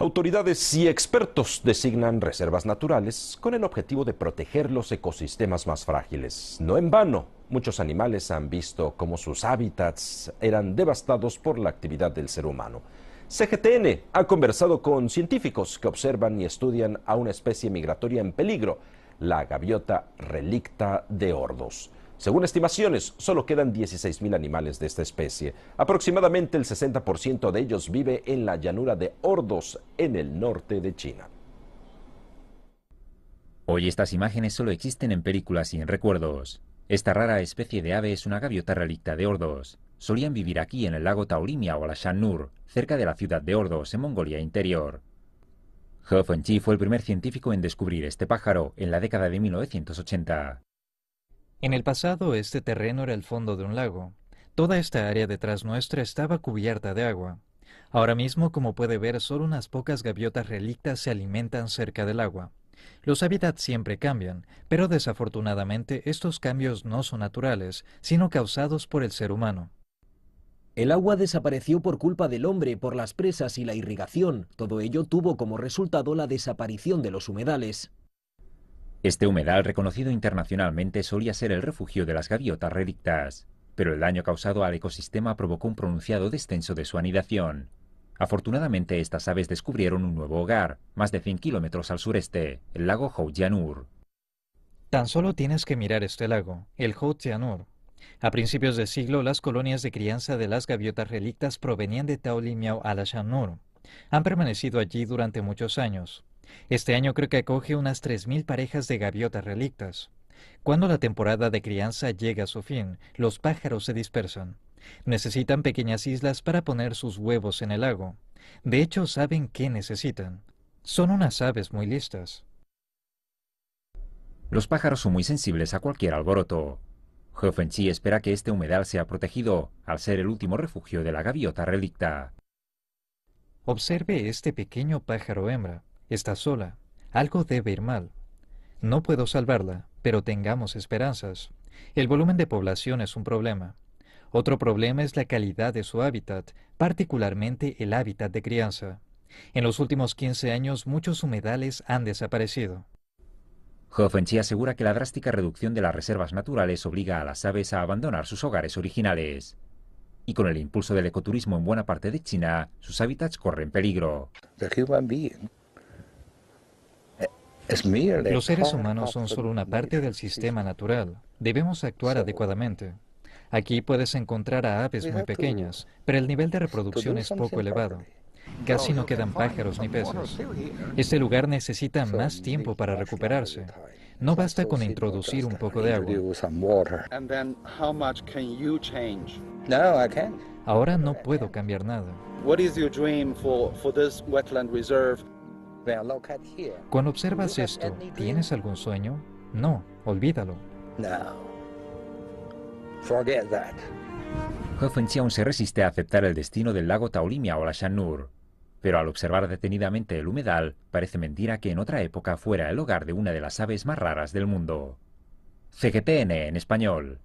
Autoridades y expertos designan reservas naturales con el objetivo de proteger los ecosistemas más frágiles. No en vano, muchos animales han visto cómo sus hábitats eran devastados por la actividad del ser humano. CGTN ha conversado con científicos que observan y estudian a una especie migratoria en peligro, la gaviota relicta de hordos. Según estimaciones, solo quedan 16.000 animales de esta especie. Aproximadamente el 60% de ellos vive en la llanura de Ordos, en el norte de China. Hoy estas imágenes solo existen en películas y en recuerdos. Esta rara especie de ave es una gaviota relicta de Ordos. Solían vivir aquí en el lago Taurimia o la shan cerca de la ciudad de Ordos, en Mongolia Interior. He fue el primer científico en descubrir este pájaro en la década de 1980. En el pasado este terreno era el fondo de un lago. Toda esta área detrás nuestra estaba cubierta de agua. Ahora mismo, como puede ver, solo unas pocas gaviotas relictas se alimentan cerca del agua. Los hábitats siempre cambian, pero desafortunadamente estos cambios no son naturales, sino causados por el ser humano. El agua desapareció por culpa del hombre, por las presas y la irrigación. Todo ello tuvo como resultado la desaparición de los humedales. Este humedal reconocido internacionalmente solía ser el refugio de las gaviotas relictas, pero el daño causado al ecosistema provocó un pronunciado descenso de su anidación. Afortunadamente, estas aves descubrieron un nuevo hogar, más de 100 kilómetros al sureste, el lago Houtjanur. Tan solo tienes que mirar este lago, el Houtjanur. A principios de siglo, las colonias de crianza de las gaviotas relictas provenían de Taolimiao la Ashanur. Han permanecido allí durante muchos años, este año creo que acoge unas 3.000 parejas de gaviotas relictas. Cuando la temporada de crianza llega a su fin, los pájaros se dispersan. Necesitan pequeñas islas para poner sus huevos en el lago. De hecho, saben qué necesitan. Son unas aves muy listas. Los pájaros son muy sensibles a cualquier alboroto. Chi espera que este humedal sea protegido, al ser el último refugio de la gaviota relicta. Observe este pequeño pájaro hembra. Está sola. Algo debe ir mal. No puedo salvarla, pero tengamos esperanzas. El volumen de población es un problema. Otro problema es la calidad de su hábitat, particularmente el hábitat de crianza. En los últimos 15 años muchos humedales han desaparecido. Feng-Chi asegura que la drástica reducción de las reservas naturales obliga a las aves a abandonar sus hogares originales. Y con el impulso del ecoturismo en buena parte de China, sus hábitats corren peligro. Los seres humanos son solo una parte del sistema natural. Debemos actuar adecuadamente. Aquí puedes encontrar a aves muy pequeñas, pero el nivel de reproducción es poco elevado. Casi no quedan pájaros ni peces. Este lugar necesita más tiempo para recuperarse. No basta con introducir un poco de agua. Ahora no puedo cambiar nada. Cuando observas esto, ¿tienes algún sueño? No, olvídalo. aún se resiste a aceptar el destino del lago Taolimia o la Shanur, pero al observar detenidamente el humedal, parece mentira que en otra época fuera el hogar de una de las aves más raras del mundo. CGTN en español.